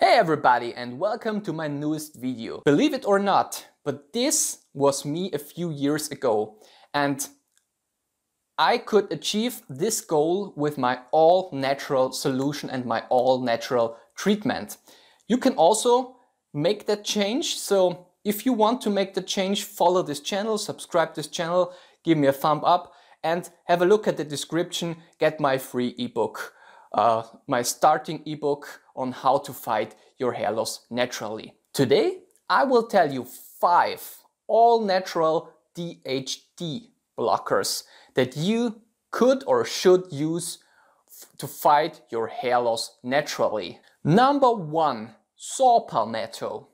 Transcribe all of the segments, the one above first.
Hey everybody and welcome to my newest video. Believe it or not, but this was me a few years ago and I could achieve this goal with my all-natural solution and my all-natural treatment. You can also make that change, so if you want to make the change, follow this channel, subscribe this channel, give me a thumb up and have a look at the description, get my free ebook. Uh, my starting ebook on how to fight your hair loss naturally. Today, I will tell you five all natural DHT blockers that you could or should use to fight your hair loss naturally. Number one, saw palmetto.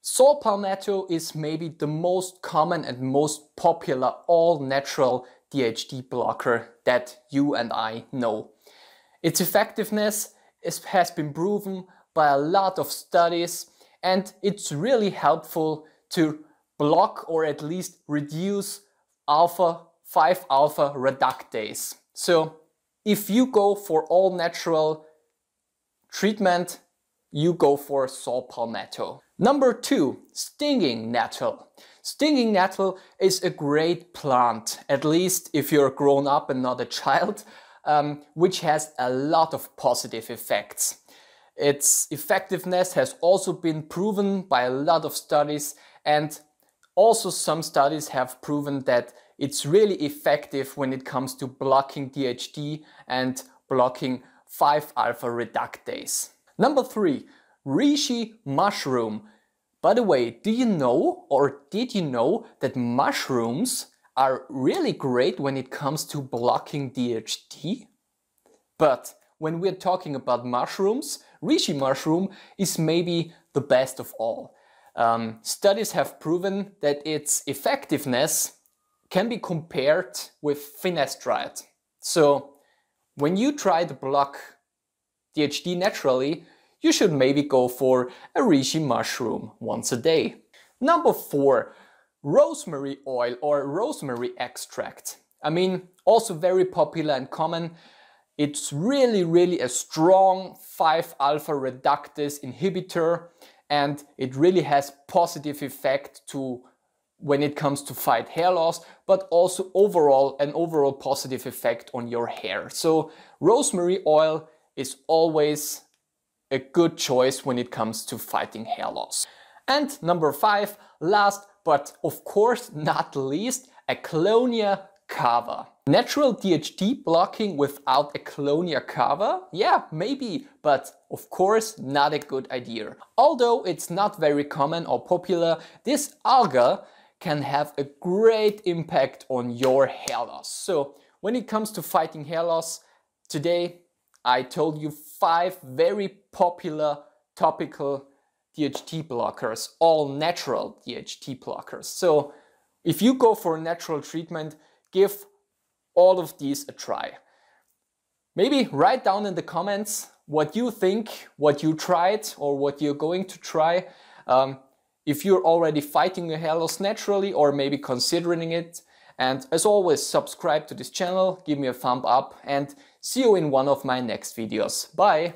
Saw palmetto is maybe the most common and most popular all natural DHT blocker that you and I know. Its effectiveness is, has been proven by a lot of studies and it's really helpful to block or at least reduce alpha 5 alpha reductase. So if you go for all natural treatment, you go for saw palmetto. Number two, stinging nettle. Stinging nettle is a great plant, at least if you're grown up and not a child um, which has a lot of positive effects. Its effectiveness has also been proven by a lot of studies, and also some studies have proven that it's really effective when it comes to blocking DHT and blocking 5-alpha reductase. Number three, reishi mushroom. By the way, do you know or did you know that mushrooms are really great when it comes to blocking DHT. But when we're talking about mushrooms, reishi mushroom is maybe the best of all. Um, studies have proven that its effectiveness can be compared with finasteride. So when you try to block DHT naturally, you should maybe go for a reishi mushroom once a day. Number four, Rosemary oil or rosemary extract. I mean, also very popular and common. It's really, really a strong 5-alpha reductase inhibitor and it really has positive effect to when it comes to fight hair loss, but also overall an overall positive effect on your hair. So rosemary oil is always a good choice when it comes to fighting hair loss. And number five, last but of course not least, a cava. cover. Natural DHT blocking without a cava, cover? Yeah, maybe, but of course not a good idea. Although it's not very common or popular, this alga can have a great impact on your hair loss. So when it comes to fighting hair loss, today I told you five very popular topical DHT blockers, all natural DHT blockers. So if you go for natural treatment, give all of these a try. Maybe write down in the comments what you think, what you tried, or what you're going to try. Um, if you're already fighting your hair loss naturally or maybe considering it. And as always, subscribe to this channel, give me a thumb up, and see you in one of my next videos. Bye!